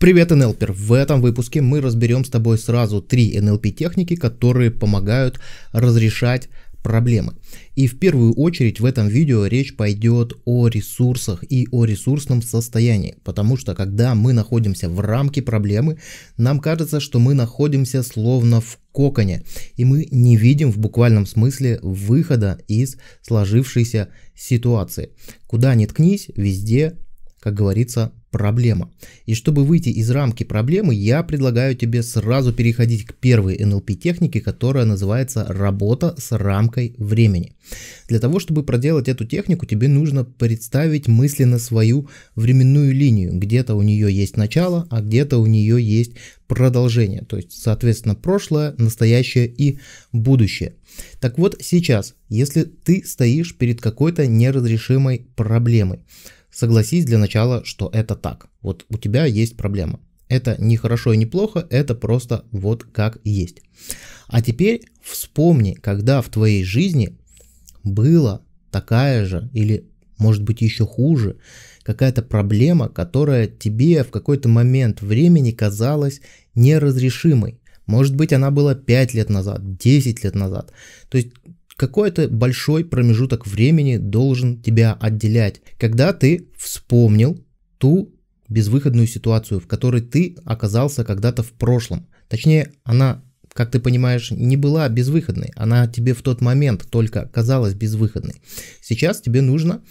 Привет, НЛПер. В этом выпуске мы разберем с тобой сразу три нлп техники, которые помогают разрешать проблемы. И в первую очередь в этом видео речь пойдет о ресурсах и о ресурсном состоянии, потому что когда мы находимся в рамке проблемы, нам кажется, что мы находимся словно в коконе, и мы не видим в буквальном смысле выхода из сложившейся ситуации. Куда ни ткнись, везде, как говорится, проблема. И чтобы выйти из рамки проблемы, я предлагаю тебе сразу переходить к первой NLP технике, которая называется работа с рамкой времени. Для того, чтобы проделать эту технику, тебе нужно представить мысленно свою временную линию. Где-то у нее есть начало, а где-то у нее есть продолжение. То есть, соответственно, прошлое, настоящее и будущее. Так вот, сейчас, если ты стоишь перед какой-то неразрешимой проблемой, Согласись для начала, что это так. Вот у тебя есть проблема. Это не хорошо и не плохо, это просто вот как есть. А теперь вспомни, когда в твоей жизни была такая же или, может быть, еще хуже, какая-то проблема, которая тебе в какой-то момент времени казалась неразрешимой. Может быть, она была 5 лет назад, 10 лет назад. То есть какой-то большой промежуток времени должен тебя отделять, когда ты вспомнил ту безвыходную ситуацию, в которой ты оказался когда-то в прошлом. Точнее, она, как ты понимаешь, не была безвыходной, она тебе в тот момент только казалась безвыходной. Сейчас тебе нужно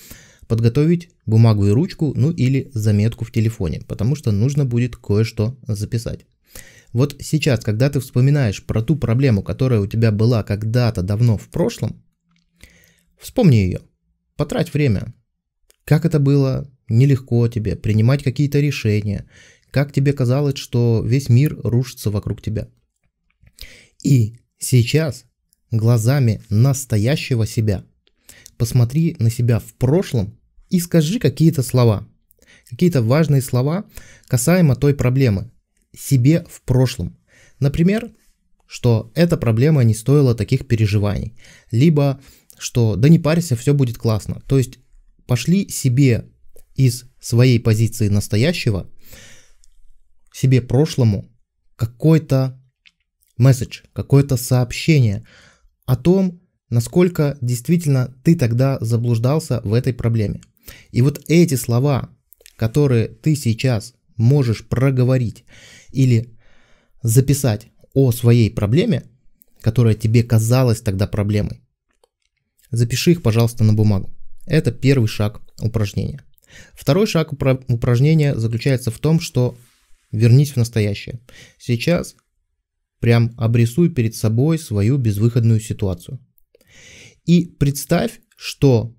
подготовить бумагу и ручку, ну или заметку в телефоне, потому что нужно будет кое-что записать. Вот сейчас, когда ты вспоминаешь про ту проблему, которая у тебя была когда-то давно в прошлом, вспомни ее, потрать время. Как это было нелегко тебе принимать какие-то решения, как тебе казалось, что весь мир рушится вокруг тебя. И сейчас глазами настоящего себя посмотри на себя в прошлом и скажи какие-то слова, какие-то важные слова касаемо той проблемы, себе в прошлом. Например, что эта проблема не стоила таких переживаний. Либо, что да не парься, все будет классно. То есть пошли себе из своей позиции настоящего, себе прошлому, какой-то месседж, какое-то сообщение о том, насколько действительно ты тогда заблуждался в этой проблеме. И вот эти слова, которые ты сейчас можешь проговорить, или записать о своей проблеме, которая тебе казалась тогда проблемой. Запиши их, пожалуйста, на бумагу. Это первый шаг упражнения. Второй шаг упражнения заключается в том, что вернись в настоящее. Сейчас прям обрисуй перед собой свою безвыходную ситуацию. И представь, что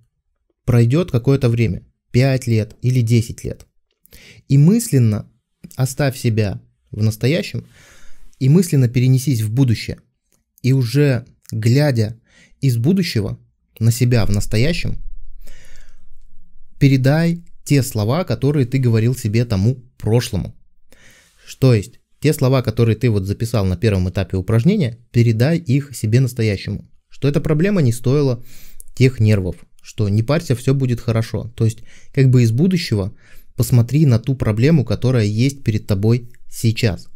пройдет какое-то время, 5 лет или 10 лет. И мысленно оставь себя в настоящем и мысленно перенесись в будущее. И уже глядя из будущего на себя в настоящем, передай те слова, которые ты говорил себе тому прошлому. Что есть, те слова, которые ты вот записал на первом этапе упражнения, передай их себе настоящему. Что эта проблема не стоила тех нервов, что не парься, все будет хорошо. То есть, как бы из будущего посмотри на ту проблему, которая есть перед тобой сейчас.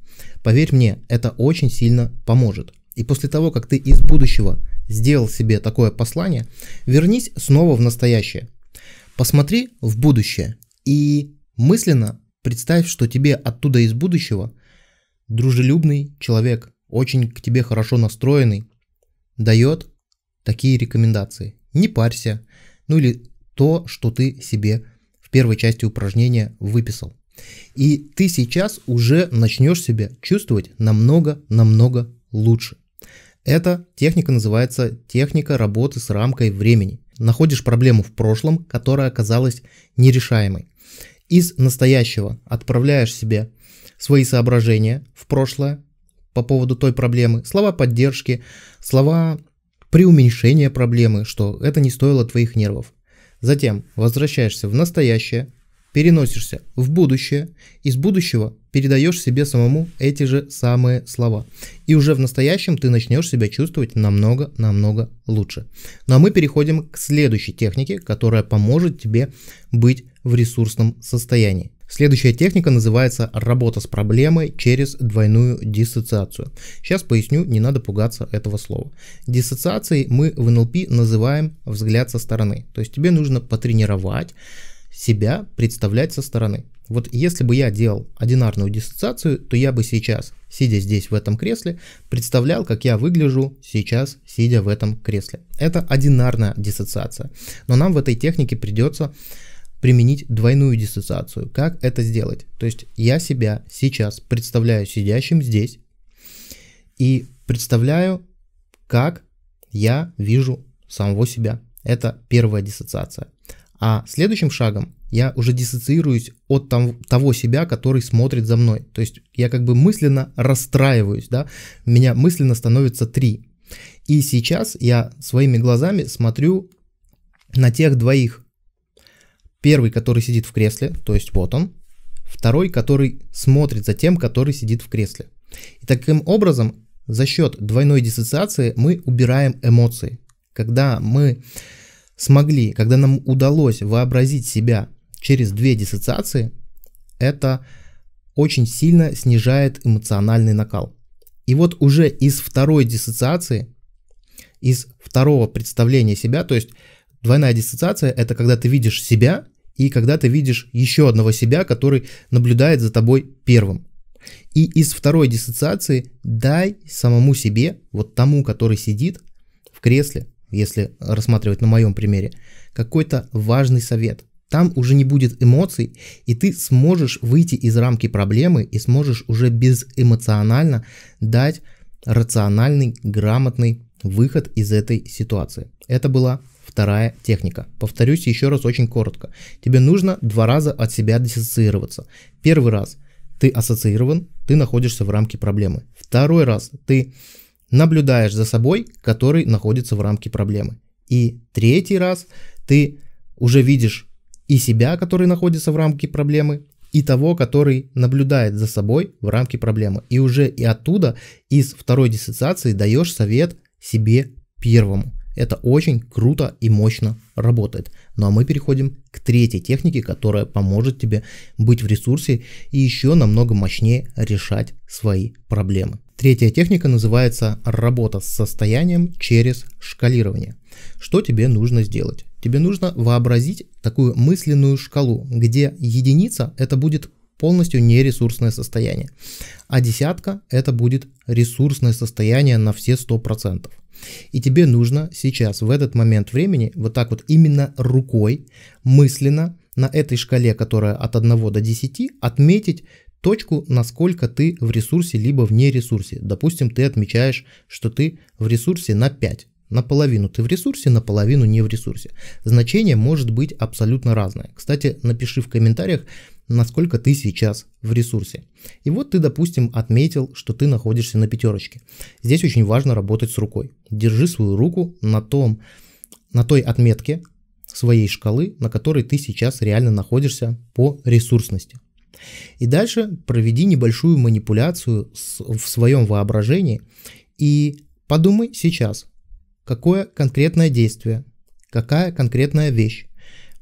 Поверь мне, это очень сильно поможет. И после того, как ты из будущего сделал себе такое послание, вернись снова в настоящее. Посмотри в будущее и мысленно представь, что тебе оттуда из будущего дружелюбный человек, очень к тебе хорошо настроенный, дает такие рекомендации. Не парься, ну или то, что ты себе в первой части упражнения выписал. И ты сейчас уже начнешь себя чувствовать намного-намного лучше. Эта техника называется техника работы с рамкой времени. Находишь проблему в прошлом, которая оказалась нерешаемой. Из настоящего отправляешь себе свои соображения в прошлое по поводу той проблемы, слова поддержки, слова преуменьшения проблемы, что это не стоило твоих нервов. Затем возвращаешься в настоящее, переносишься в будущее, из будущего передаешь себе самому эти же самые слова. И уже в настоящем ты начнешь себя чувствовать намного-намного лучше. Ну а мы переходим к следующей технике, которая поможет тебе быть в ресурсном состоянии. Следующая техника называется работа с проблемой через двойную диссоциацию. Сейчас поясню, не надо пугаться этого слова. Диссоциацией мы в НЛП называем взгляд со стороны. То есть тебе нужно потренировать себя представлять со стороны. Вот если бы я делал одинарную диссоциацию, то я бы сейчас, сидя здесь в этом кресле, представлял, как я выгляжу сейчас, сидя в этом кресле. Это одинарная диссоциация. Но нам в этой технике придется применить двойную диссоциацию. Как это сделать? То есть я себя сейчас представляю сидящим здесь и представляю, как я вижу самого себя. Это первая диссоциация. А следующим шагом я уже диссоциируюсь от там, того себя, который смотрит за мной. То есть я как бы мысленно расстраиваюсь, да, меня мысленно становится три. И сейчас я своими глазами смотрю на тех двоих. Первый, который сидит в кресле, то есть вот он. Второй, который смотрит за тем, который сидит в кресле. И таким образом, за счет двойной диссоциации мы убираем эмоции. Когда мы смогли, когда нам удалось вообразить себя через две диссоциации, это очень сильно снижает эмоциональный накал. И вот уже из второй диссоциации, из второго представления себя, то есть двойная диссоциация – это когда ты видишь себя и когда ты видишь еще одного себя, который наблюдает за тобой первым. И из второй диссоциации дай самому себе, вот тому, который сидит в кресле, если рассматривать на моем примере, какой-то важный совет. Там уже не будет эмоций, и ты сможешь выйти из рамки проблемы и сможешь уже безэмоционально дать рациональный, грамотный выход из этой ситуации. Это была вторая техника. Повторюсь еще раз очень коротко. Тебе нужно два раза от себя диссоциироваться. Первый раз ты ассоциирован, ты находишься в рамке проблемы. Второй раз ты наблюдаешь за собой, который находится в рамке проблемы. И третий раз ты уже видишь и себя, который находится в рамке проблемы, и того, который наблюдает за собой в рамке проблемы. И уже и оттуда из второй диссоциации даешь совет себе первому. Это очень круто и мощно работает. Ну а мы переходим к третьей технике, которая поможет тебе быть в ресурсе и еще намного мощнее решать свои проблемы. Третья техника называется работа с состоянием через шкалирование. Что тебе нужно сделать? Тебе нужно вообразить такую мысленную шкалу, где единица это будет полностью нересурсное состояние. А десятка это будет ресурсное состояние на все 100%. И тебе нужно сейчас, в этот момент времени, вот так вот именно рукой, мысленно, на этой шкале, которая от 1 до 10, отметить точку, насколько ты в ресурсе, либо в нересурсе. Допустим, ты отмечаешь, что ты в ресурсе на 5. Наполовину ты в ресурсе, наполовину не в ресурсе. Значение может быть абсолютно разное. Кстати, напиши в комментариях, насколько ты сейчас в ресурсе. И вот ты, допустим, отметил, что ты находишься на пятерочке. Здесь очень важно работать с рукой. Держи свою руку на, том, на той отметке своей шкалы, на которой ты сейчас реально находишься по ресурсности. И дальше проведи небольшую манипуляцию в своем воображении и подумай сейчас, какое конкретное действие, какая конкретная вещь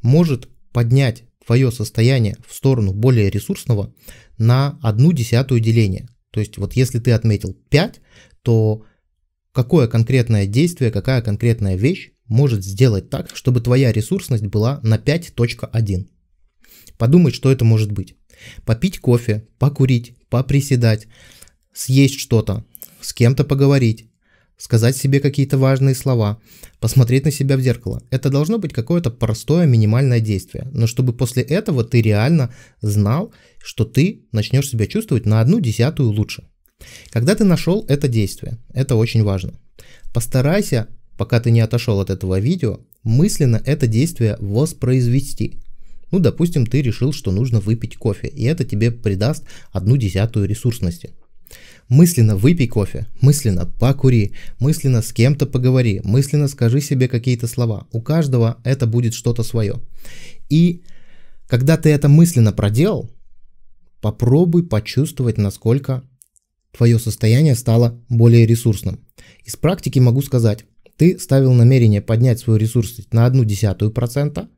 может поднять твое состояние в сторону более ресурсного на одну десятую деление. То есть вот если ты отметил 5, то какое конкретное действие, какая конкретная вещь может сделать так, чтобы твоя ресурсность была на 5.1. Подумай, что это может быть. Попить кофе, покурить, поприседать, съесть что-то, с кем-то поговорить, сказать себе какие-то важные слова, посмотреть на себя в зеркало. Это должно быть какое-то простое минимальное действие, но чтобы после этого ты реально знал, что ты начнешь себя чувствовать на одну десятую лучше. Когда ты нашел это действие, это очень важно. Постарайся, пока ты не отошел от этого видео, мысленно это действие воспроизвести. Ну, допустим, ты решил, что нужно выпить кофе, и это тебе придаст одну десятую ресурсности – Мысленно выпей кофе, мысленно покури, мысленно с кем-то поговори, мысленно скажи себе какие-то слова. У каждого это будет что-то свое. И когда ты это мысленно проделал, попробуй почувствовать, насколько твое состояние стало более ресурсным. Из практики могу сказать, ты ставил намерение поднять свою ресурсность на одну десятую процента,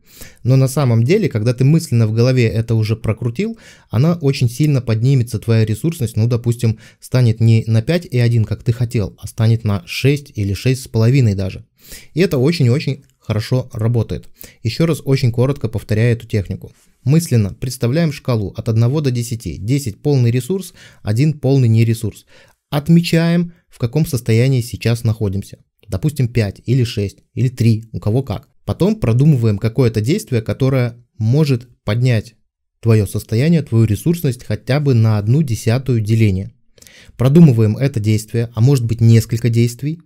но на самом деле, когда ты мысленно в голове это уже прокрутил, она очень сильно поднимется, твоя ресурсность, ну, допустим, станет не на 5 и 1, как ты хотел, а станет на 6 или 6,5 даже. И это очень и очень хорошо работает. Еще раз очень коротко повторяю эту технику. Мысленно представляем шкалу от 1 до 10. 10 полный ресурс, 1 полный нересурс. Отмечаем, в каком состоянии сейчас находимся допустим 5 или 6 или 3, у кого как. Потом продумываем какое-то действие, которое может поднять твое состояние, твою ресурсность хотя бы на одну десятую деление. Продумываем это действие, а может быть несколько действий,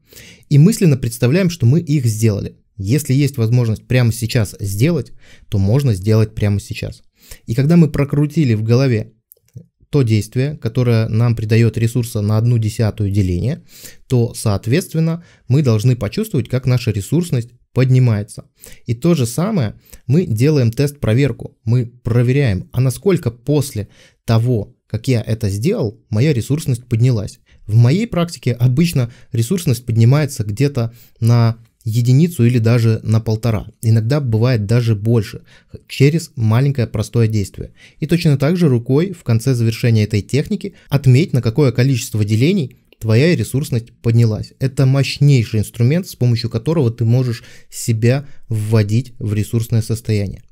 и мысленно представляем, что мы их сделали. Если есть возможность прямо сейчас сделать, то можно сделать прямо сейчас. И когда мы прокрутили в голове то действие, которое нам придает ресурса на одну десятую деление, то, соответственно, мы должны почувствовать, как наша ресурсность поднимается. И то же самое мы делаем тест-проверку. Мы проверяем, а насколько после того, как я это сделал, моя ресурсность поднялась. В моей практике обычно ресурсность поднимается где-то на единицу или даже на полтора. Иногда бывает даже больше, через маленькое простое действие. И точно так же рукой в конце завершения этой техники отметь, на какое количество делений твоя ресурсность поднялась. Это мощнейший инструмент, с помощью которого ты можешь себя вводить в ресурсное состояние.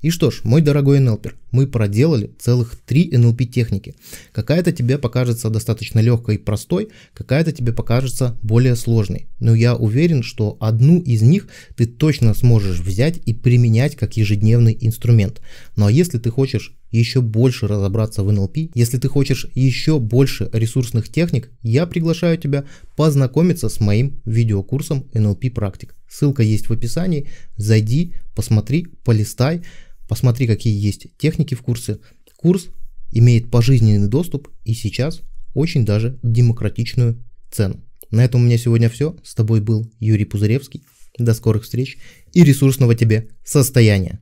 И что ж, мой дорогой Нлпер, мы проделали целых три нлп техники. Какая-то тебе покажется достаточно легкой и простой, какая-то тебе покажется более сложной. Но я уверен, что одну из них ты точно сможешь взять и применять как ежедневный инструмент. Ну а если ты хочешь еще больше разобраться в Нлп, если ты хочешь еще больше ресурсных техник, я приглашаю тебя познакомиться с моим видеокурсом нлп практик. Ссылка есть в описании. Зайди, посмотри, полистай, посмотри, какие есть техники в курсе. Курс имеет пожизненный доступ и сейчас очень даже демократичную цену. На этом у меня сегодня все. С тобой был Юрий Пузыревский. До скорых встреч и ресурсного тебе состояния.